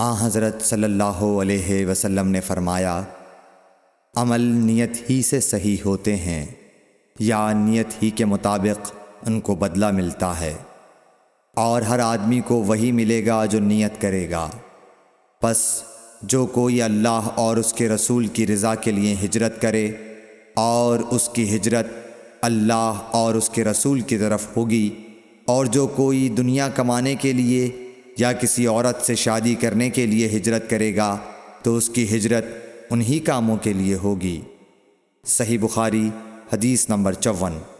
आ हज़रत सल्ला वसम ने फरमाया अमल नियत ही से सही होते हैं या नियत ही के मुताबिक उनको बदला मिलता है और हर आदमी को वही मिलेगा जो नियत करेगा बस जो कोई अल्लाह और उसके रसूल की रज़ा के लिए हिजरत करे और उसकी हिजरत अल्लाह और उसके रसूल की तरफ होगी और जो कोई दुनिया कमाने के लिए या किसी औरत से शादी करने के लिए हिजरत करेगा तो उसकी हिजरत उन्हीं कामों के लिए होगी सही बुखारी हदीस नंबर चौवन